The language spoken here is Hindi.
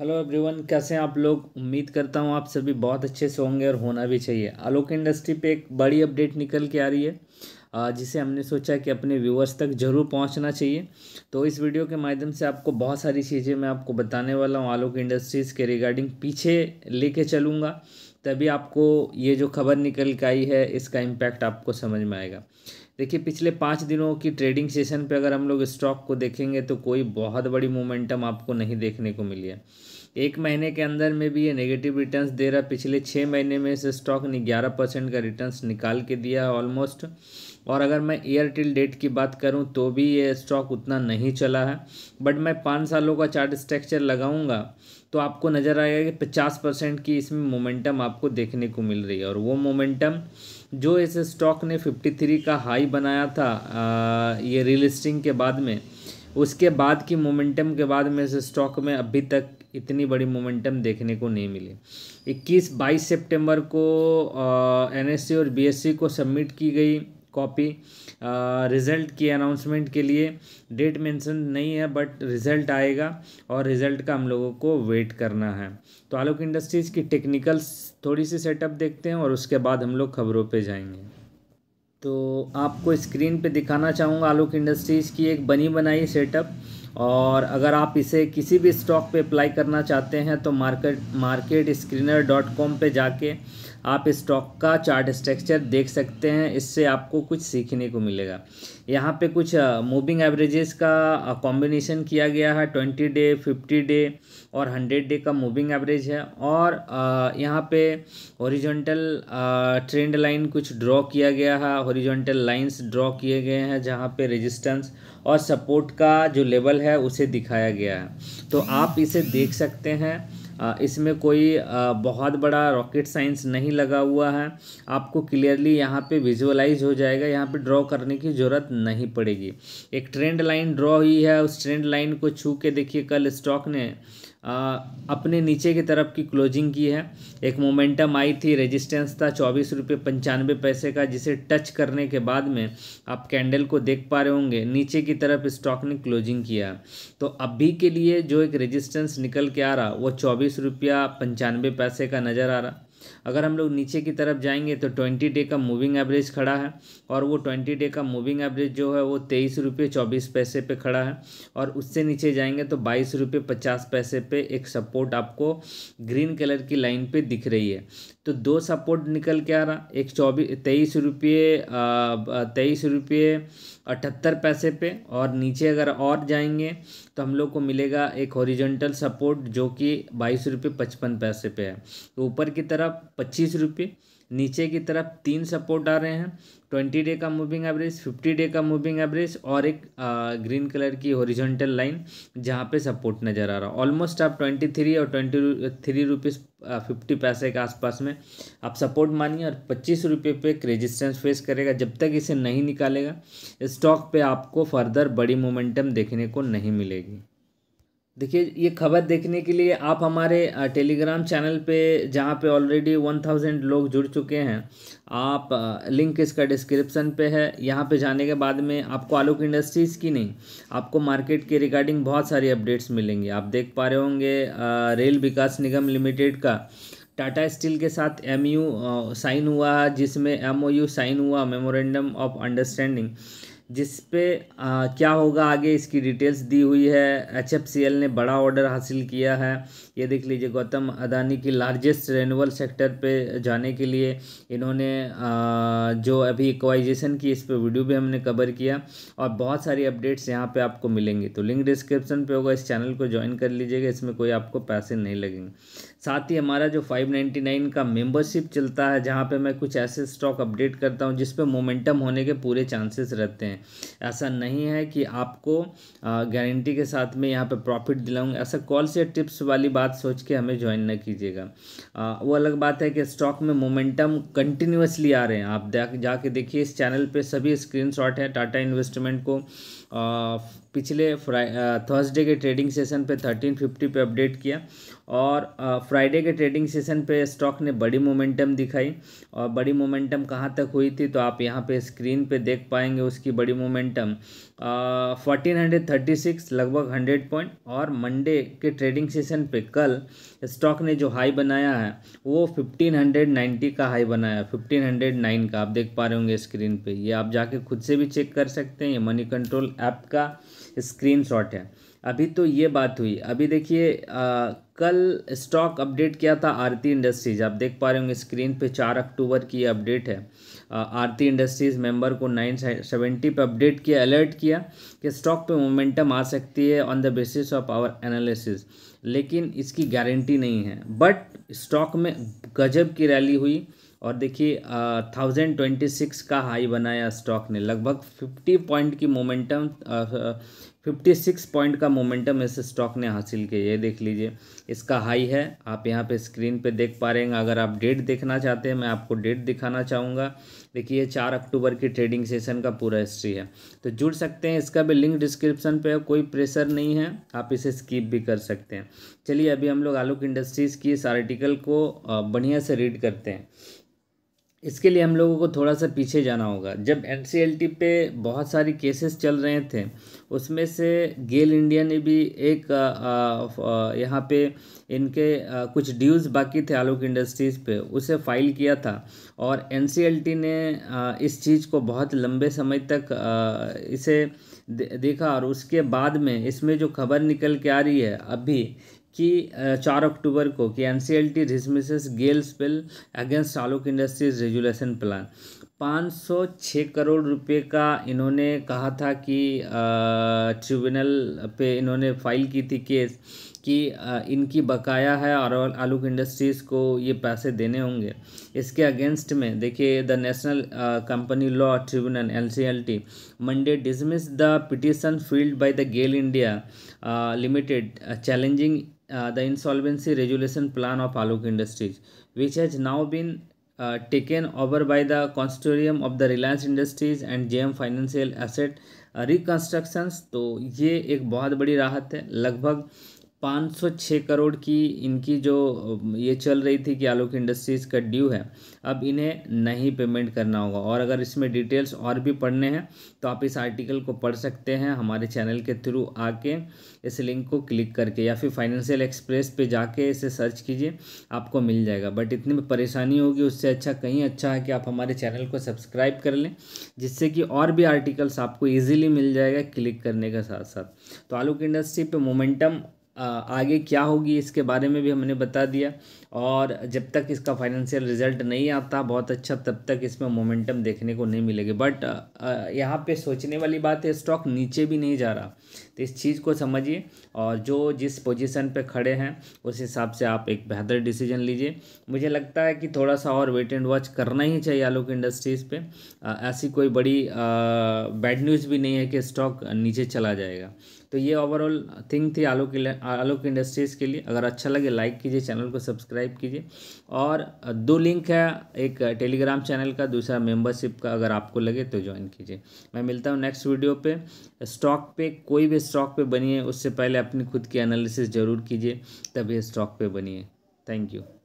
हेलो एवरीवन कैसे हैं आप लोग उम्मीद करता हूँ आप सभी बहुत अच्छे से होंगे और होना भी चाहिए आलोक इंडस्ट्री पे एक बड़ी अपडेट निकल के आ रही है जिसे हमने सोचा कि अपने व्यूवर्स तक जरूर पहुंचना चाहिए तो इस वीडियो के माध्यम से आपको बहुत सारी चीज़ें मैं आपको बताने वाला हूँ आलोक इंडस्ट्रीज़ के रिगार्डिंग पीछे लेके चलूँगा तभी आपको ये जो खबर निकल के आई है इसका इम्पैक्ट आपको समझ में आएगा देखिए पिछले पाँच दिनों की ट्रेडिंग सेशन पे अगर हम लोग स्टॉक को देखेंगे तो कोई बहुत बड़ी मोमेंटम आपको नहीं देखने को मिली है एक महीने के अंदर में भी ये नेगेटिव रिटर्न्स दे रहा पिछले छः महीने में इस स्टॉक ने ग्यारह परसेंट का रिटर्न्स निकाल के दिया ऑलमोस्ट और अगर मैं ईयर टिल डेट की बात करूं तो भी ये स्टॉक उतना नहीं चला है बट मैं पाँच सालों का चार्ट स्ट्रक्चर लगाऊंगा तो आपको नज़र आएगा कि पचास परसेंट की इसमें मोमेंटम आपको देखने को मिल रही है और वो मोमेंटम जो इस स्टॉक ने फिफ्टी थ्री का हाई बनाया था आ, ये रिलिस्टिंग के बाद में उसके बाद की मोमेंटम के बाद में इस स्टॉक में अभी तक इतनी बड़ी मोमेंटम देखने को नहीं मिली 21 22 सितंबर को एन e और बी e को सबमिट की गई कॉपी रिज़ल्ट uh, की अनाउंसमेंट के लिए डेट मेंशन नहीं है बट रिज़ल्ट आएगा और रिज़ल्ट का हम लोगों को वेट करना है तो आलोक इंडस्ट्रीज़ की टेक्निकल थोड़ी सी सेटअप देखते हैं और उसके बाद हम लोग खबरों पर जाएंगे तो आपको स्क्रीन पे दिखाना चाहूँगा आलोक इंडस्ट्रीज़ की एक बनी बनाई सेटअप और अगर आप इसे किसी भी स्टॉक पे अप्लाई करना चाहते हैं तो market market screener dot com पर जाके आप स्टॉक का चार्ट स्ट्रक्चर देख सकते हैं इससे आपको कुछ सीखने को मिलेगा यहाँ पे कुछ मूविंग एवरेजेस का कॉम्बिनेशन किया गया है ट्वेंटी डे फिफ्टी डे और हंड्रेड डे का मूविंग एवरेज है और यहाँ पे हॉरिजॉन्टल ट्रेंड लाइन कुछ ड्रॉ किया गया है हॉरिजॉन्टल लाइंस ड्रॉ किए गए हैं जहाँ पे रेजिस्टेंस और सपोर्ट का जो लेवल है उसे दिखाया गया है तो आप इसे देख सकते हैं इसमें कोई बहुत बड़ा रॉकेट साइंस नहीं लगा हुआ है आपको क्लियरली यहाँ पे विजुअलाइज हो जाएगा यहाँ पे ड्रॉ करने की ज़रूरत नहीं पड़ेगी एक ट्रेंड लाइन ड्रॉ हुई है उस ट्रेंड लाइन को छू के देखिए कल स्टॉक ने अपने नीचे की तरफ की क्लोजिंग की है एक मोमेंटम आई थी रेजिस्टेंस था चौबीस रुपये पंचानवे पैसे का जिसे टच करने के बाद में आप कैंडल को देख पा रहे होंगे नीचे की तरफ स्टॉक ने क्लोजिंग किया तो अभी के लिए जो एक रेजिस्टेंस निकल के आ रहा वो चौबीस रुपया पंचानवे पैसे का नज़र आ रहा अगर हम लोग नीचे की तरफ जाएंगे तो ट्वेंटी डे का मूविंग एवरेज खड़ा है और वो ट्वेंटी डे का मूविंग एवरेज जो है वो तेईस रुपये चौबीस पैसे पे खड़ा है और उससे नीचे जाएंगे तो बाईस रुपये पचास पैसे पे एक सपोर्ट आपको ग्रीन कलर की लाइन पे दिख रही है तो दो सपोर्ट निकल के आ रहा एक चौबीस तेईस रुपये तेईस रुपये अठहत्तर पैसे पे और नीचे अगर और जाएंगे तो हम लोग को मिलेगा एक हॉरिजेंटल सपोर्ट जो कि बाईस रुपये पचपन पैसे पे है तो ऊपर की तरफ पच्चीस रुपये नीचे की तरफ तीन सपोर्ट आ रहे हैं ट्वेंटी डे का मूविंग एवरेज फिफ्टी डे का मूविंग एवरेज और एक आ, ग्रीन कलर की ओरिजेंटल लाइन जहाँ पे सपोर्ट नज़र आ रहा है ऑलमोस्ट आप ट्वेंटी थ्री और ट्वेंटी थ्री रुपीज़ फिफ्टी पैसे के आसपास में आप सपोर्ट मानिए और पच्चीस रुपये पे एक रेजिस्टेंस फेस करेगा जब तक इसे नहीं निकालेगा स्टॉक पे आपको फर्दर बड़ी मोमेंटम देखने को नहीं मिलेगी देखिए ये खबर देखने के लिए आप हमारे टेलीग्राम चैनल पे जहाँ पे ऑलरेडी वन थाउजेंड लोग जुड़ चुके हैं आप लिंक इसका डिस्क्रिप्शन पे है यहाँ पे जाने के बाद में आपको आलोक इंडस्ट्रीज़ की नहीं आपको मार्केट के रिगार्डिंग बहुत सारी अपडेट्स मिलेंगी आप देख पा रहे होंगे रेल विकास निगम लिमिटेड का टाटा स्टील के साथ एम साइन हुआ जिसमें एम साइन हुआ मेमोरेंडम ऑफ अंडरस्टैंडिंग जिस पे आ, क्या होगा आगे इसकी डिटेल्स दी हुई है एल ने बड़ा ऑर्डर हासिल किया है ये देख लीजिए गौतम अदानी की लार्जेस्ट रेनुअल सेक्टर पे जाने के लिए इन्होंने आ, जो अभी इक्वाइजेशन की इस पर वीडियो भी हमने कवर किया और बहुत सारी अपडेट्स यहाँ पे आपको मिलेंगी तो लिंक डिस्क्रिप्शन पे होगा इस चैनल को ज्वाइन कर लीजिएगा इसमें कोई आपको पैसे नहीं लगेंगे साथ ही हमारा जो फाइव नाइन्टी नाइन का मेम्बरशिप चलता है जहाँ पर मैं कुछ ऐसे स्टॉक अपडेट करता हूँ जिसपे मोमेंटम होने के पूरे चांसेस रहते हैं हैं ऐसा नहीं है कि आपको गारंटी के साथ में यहाँ पे प्रॉफिट दिलाऊंगा ऐसा कॉल्स या टिप्स वाली बात सोच के हमें ज्वाइन न कीजिएगा वो अलग बात है कि स्टॉक में मोमेंटम कंटिन्यूसली आ रहे हैं आप जाके देखिए इस चैनल पर सभी स्क्रीन है टाटा इन्वेस्टमेंट को पिछले थर्सडे के ट्रेडिंग सेशन पे 1350 पे अपडेट किया और फ्राइडे के ट्रेडिंग सेशन पे स्टॉक ने बड़ी मोमेंटम दिखाई और बड़ी मोमेंटम कहाँ तक हुई थी तो आप यहाँ पे स्क्रीन पे देख पाएंगे उसकी बड़ी momentum fourteen hundred thirty six लगभग हंड्रेड पॉइंट और मंडे के ट्रेडिंग सेशन पे कल स्टॉक ने जो हाई बनाया है वो फिफ्टीन हंड्रेड नाइन्टी का हाई बनाया फिफ्टीन हंड्रेड नाइन का आप देख पा रहे होंगे स्क्रीन पर ये आप जाके खुद से भी चेक कर सकते हैं ये मनी कंट्रोल आपका स्क्रीन स्क्रीनशॉट है अभी तो ये बात हुई अभी देखिए कल स्टॉक अपडेट किया था आरती इंडस्ट्रीज़ आप देख पा रहे होंगे स्क्रीन पे चार अक्टूबर की अपडेट है आरती इंडस्ट्रीज़ मेंबर को नाइन सेवेंटी पर अपडेट किया अलर्ट किया कि स्टॉक पे मोमेंटम आ सकती है on the basis of our analysis लेकिन इसकी गारंटी नहीं है बट स्टॉक में गजब की रैली हुई और देखिए थाउजेंड ट्वेंटी सिक्स का हाई बनाया स्टॉक ने लगभग फिफ्टी पॉइंट की मोमेंटम फिफ्टी सिक्स पॉइंट का मोमेंटम इस स्टॉक ने हासिल किया ये देख लीजिए इसका हाई है आप यहाँ पे स्क्रीन पे देख पा रहे हैं अगर आप डेट देखना चाहते हैं मैं आपको डेट दिखाना चाहूँगा देखिए चार अक्टूबर की ट्रेडिंग सेशन का पूरा हिस्ट्री है तो जुड़ सकते हैं इसका भी लिंक डिस्क्रिप्शन पे है कोई प्रेशर नहीं है आप इसे स्कीप भी कर सकते हैं चलिए अभी हम लोग आलोक इंडस्ट्रीज़ की इस आर्टिकल को बढ़िया से रीड करते हैं इसके लिए हम लोगों को थोड़ा सा पीछे जाना होगा जब एन पे बहुत सारी केसेस चल रहे थे उसमें से गेल इंडिया ने भी एक यहाँ पे इनके आ, कुछ ड्यूज़ बाकी थे आलोक इंडस्ट्रीज़ पे उसे फाइल किया था और एन ने आ, इस चीज़ को बहुत लंबे समय तक आ, इसे देखा और उसके बाद में इसमें जो खबर निकल के आ रही है अभी कि चार अक्टूबर को कि N C L T dismisses GAIL spell against Alok industries resolution plan 506 crore रुपए का इन्होंने कहा था कि ट्रिब्यूनल पे इन्होंने फाइल की थी केस कि इनकी बकाया है और आलूक इंडस्ट्रीज़ को ये पैसे देने होंगे इसके अगेंस्ट में देखिए the national company law tribunal N C L T Monday dismiss the petition filed by the GAIL India limited challenging uh, the insolvency resolution plan of Alok Industries, which has now been uh, taken over by the consortium of the Reliance Industries and JM Financial Asset Reconstructions. तो ये एक बहुत बड़ी राहत है लगभग 506 करोड़ की इनकी जो ये चल रही थी कि आलोक इंडस्ट्रीज़ का ड्यू है अब इन्हें नहीं पेमेंट करना होगा और अगर इसमें डिटेल्स और भी पढ़ने हैं तो आप इस आर्टिकल को पढ़ सकते हैं हमारे चैनल के थ्रू आके इस लिंक को क्लिक करके या फिर फाइनेंशियल एक्सप्रेस पे जाके इसे सर्च कीजिए आपको मिल जाएगा बट इतनी परेशानी होगी उससे अच्छा कहीं अच्छा है कि आप हमारे चैनल को सब्सक्राइब कर लें जिससे कि और भी आर्टिकल्स आपको ईजिली मिल जाएगा क्लिक करने के साथ साथ तो आलोक इंडस्ट्री पे मोमेंटम आगे क्या होगी इसके बारे में भी हमने बता दिया और जब तक इसका फाइनेंशियल रिजल्ट नहीं आता बहुत अच्छा तब तक इसमें मोमेंटम देखने को नहीं मिलेगी बट यहाँ पे सोचने वाली बात है स्टॉक नीचे भी नहीं जा रहा तो इस चीज़ को समझिए और जो जिस पोजीशन पे खड़े हैं उस हिसाब से आप एक बेहतर डिसीजन लीजिए मुझे लगता है कि थोड़ा सा और वेट एंड वॉच करना ही चाहिए आलोक इंडस्ट्रीज़ पर ऐसी कोई बड़ी बैड न्यूज़ भी नहीं है कि स्टॉक नीचे चला जाएगा तो ये ओवरऑल थिंग थी आलोक आलोक इंडस्ट्रीज़ के लिए अगर अच्छा लगे लाइक कीजिए चैनल को सब्सक्राइब कीजिए और दो लिंक है एक टेलीग्राम चैनल का दूसरा मेंबरशिप का अगर आपको लगे तो ज्वाइन कीजिए मैं मिलता हूँ नेक्स्ट वीडियो पे स्टॉक पे कोई भी स्टॉक पे बनिए उससे पहले अपनी खुद की एनालिसिस ज़रूर कीजिए तभी स्टॉक पे बनिए थैंक यू